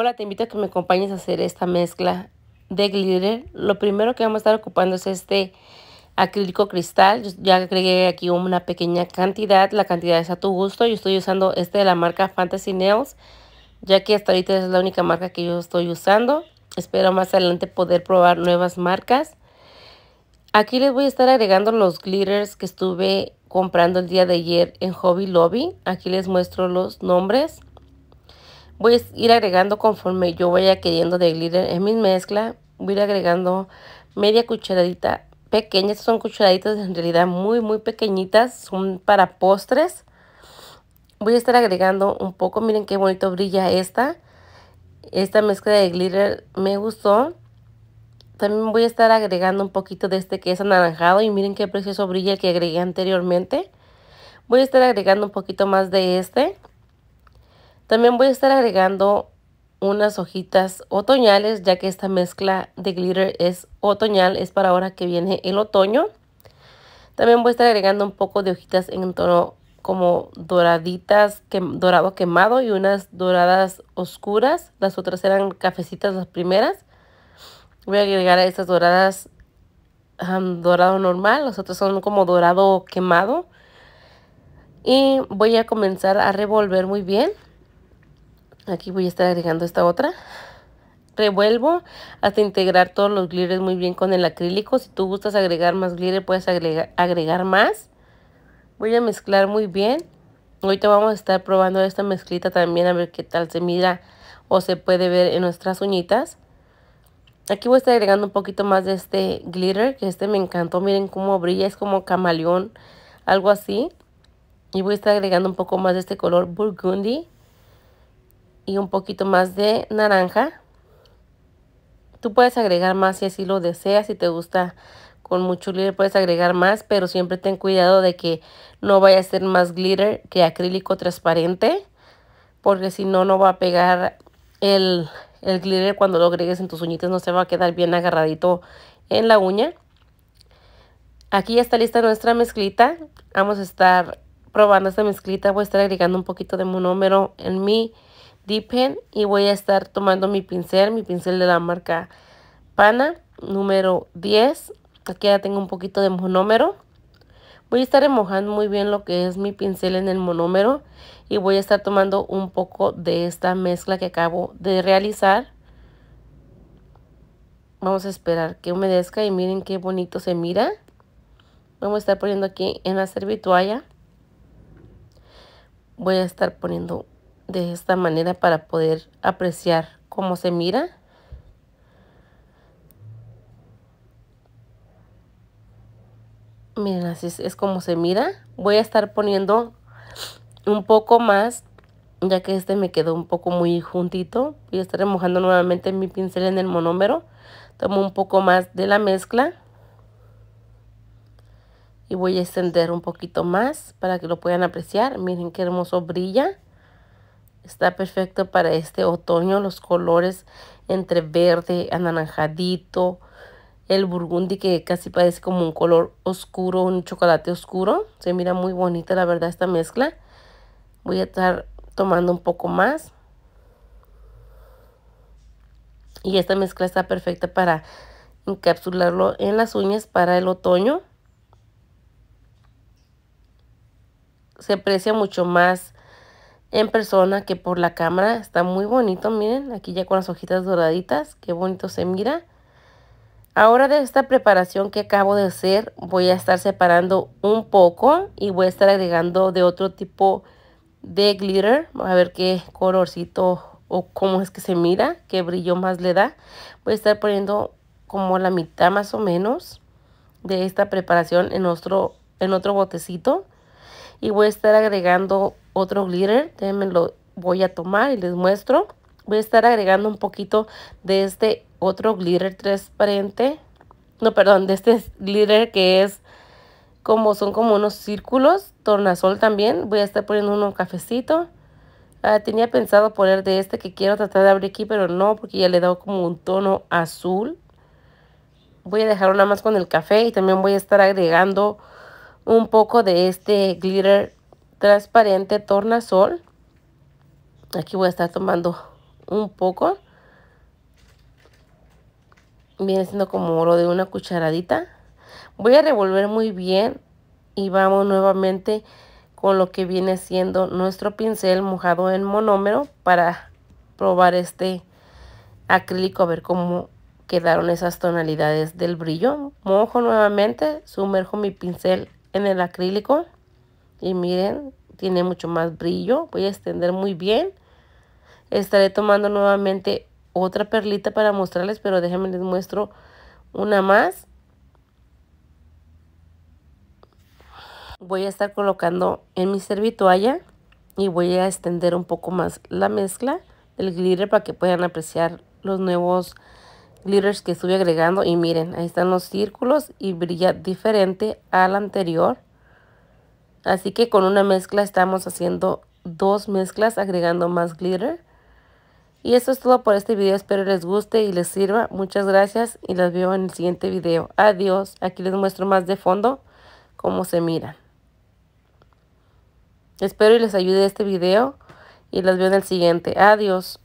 Hola, te invito a que me acompañes a hacer esta mezcla de glitter. Lo primero que vamos a estar ocupando es este acrílico cristal. ya agregué aquí una pequeña cantidad. La cantidad es a tu gusto. Yo estoy usando este de la marca Fantasy Nails, ya que hasta ahorita es la única marca que yo estoy usando. Espero más adelante poder probar nuevas marcas. Aquí les voy a estar agregando los glitters que estuve comprando el día de ayer en Hobby Lobby. Aquí les muestro los nombres voy a ir agregando conforme yo vaya queriendo de glitter en mi mezcla. Voy a ir agregando media cucharadita pequeña. Estas son cucharaditas en realidad muy, muy pequeñitas. Son para postres. Voy a estar agregando un poco. Miren qué bonito brilla esta. Esta mezcla de glitter me gustó. También voy a estar agregando un poquito de este que es anaranjado. Y miren qué precioso brilla el que agregué anteriormente. Voy a estar agregando un poquito más de este. También voy a estar agregando unas hojitas otoñales, ya que esta mezcla de glitter es otoñal, es para ahora que viene el otoño. También voy a estar agregando un poco de hojitas en tono como doraditas, que, dorado quemado y unas doradas oscuras. Las otras eran cafecitas las primeras. Voy a agregar a estas doradas dorado normal, las otras son como dorado quemado. Y voy a comenzar a revolver muy bien. Aquí voy a estar agregando esta otra. Revuelvo hasta integrar todos los glitters muy bien con el acrílico. Si tú gustas agregar más glitter, puedes agregar, agregar más. Voy a mezclar muy bien. Ahorita vamos a estar probando esta mezclita también a ver qué tal se mira o se puede ver en nuestras uñitas. Aquí voy a estar agregando un poquito más de este glitter, que este me encantó. Miren cómo brilla, es como camaleón, algo así. Y voy a estar agregando un poco más de este color burgundy y un poquito más de naranja. Tú puedes agregar más si así lo deseas, si te gusta con mucho glitter puedes agregar más, pero siempre ten cuidado de que no vaya a ser más glitter que acrílico transparente, porque si no, no va a pegar el, el glitter cuando lo agregues en tus uñitas, no se va a quedar bien agarradito en la uña. Aquí ya está lista nuestra mezclita, vamos a estar probando esta mezclita, voy a estar agregando un poquito de monómero en mi Deep Pen y voy a estar tomando mi pincel, mi pincel de la marca Pana, número 10. Aquí ya tengo un poquito de monómero. Voy a estar remojando muy bien lo que es mi pincel en el monómero y voy a estar tomando un poco de esta mezcla que acabo de realizar. Vamos a esperar que humedezca y miren qué bonito se mira. Vamos a estar poniendo aquí en la servitualla. Voy a estar poniendo de esta manera para poder apreciar cómo se mira. Miren, así es, como se mira. Voy a estar poniendo un poco más, ya que este me quedó un poco muy juntito. Voy a estar remojando nuevamente mi pincel en el monómero. Tomo un poco más de la mezcla. Y voy a extender un poquito más para que lo puedan apreciar. Miren qué hermoso brilla. Está perfecto para este otoño. Los colores entre verde, anaranjadito, el burgundy que casi parece como un color oscuro, un chocolate oscuro. Se mira muy bonita la verdad esta mezcla. Voy a estar tomando un poco más. Y esta mezcla está perfecta para encapsularlo en las uñas para el otoño. Se aprecia mucho más en persona que por la cámara. Está muy bonito, miren, aquí ya con las hojitas doraditas, qué bonito se mira. Ahora de esta preparación que acabo de hacer, voy a estar separando un poco y voy a estar agregando de otro tipo de glitter. A ver qué colorcito o cómo es que se mira, qué brillo más le da. Voy a estar poniendo como la mitad más o menos de esta preparación en otro, en otro botecito y voy a estar agregando otro glitter. Déjenme lo voy a tomar y les muestro. Voy a estar agregando un poquito de este otro glitter transparente. No, perdón, de este glitter que es como son como unos círculos. Tornasol también. Voy a estar poniendo uno cafecito. Ah, tenía pensado poner de este que quiero tratar de abrir aquí, pero no, porque ya le he dado como un tono azul. Voy a dejarlo nada más con el café y también voy a estar agregando un poco de este glitter transparente tornasol. Aquí voy a estar tomando un poco. Viene siendo como oro de una cucharadita. Voy a revolver muy bien y vamos nuevamente con lo que viene siendo nuestro pincel mojado en monómero para probar este acrílico a ver cómo quedaron esas tonalidades del brillo. Mojo nuevamente, sumerjo mi pincel el acrílico y miren tiene mucho más brillo voy a extender muy bien estaré tomando nuevamente otra perlita para mostrarles pero déjenme les muestro una más voy a estar colocando en mi servitoalla y voy a extender un poco más la mezcla del glitter para que puedan apreciar los nuevos glitters que estoy agregando y miren, ahí están los círculos y brilla diferente al anterior. Así que con una mezcla estamos haciendo dos mezclas agregando más glitter. Y eso es todo por este video, espero les guste y les sirva. Muchas gracias y las veo en el siguiente video. Adiós, aquí les muestro más de fondo cómo se miran. Espero y les ayude este video y las veo en el siguiente. Adiós.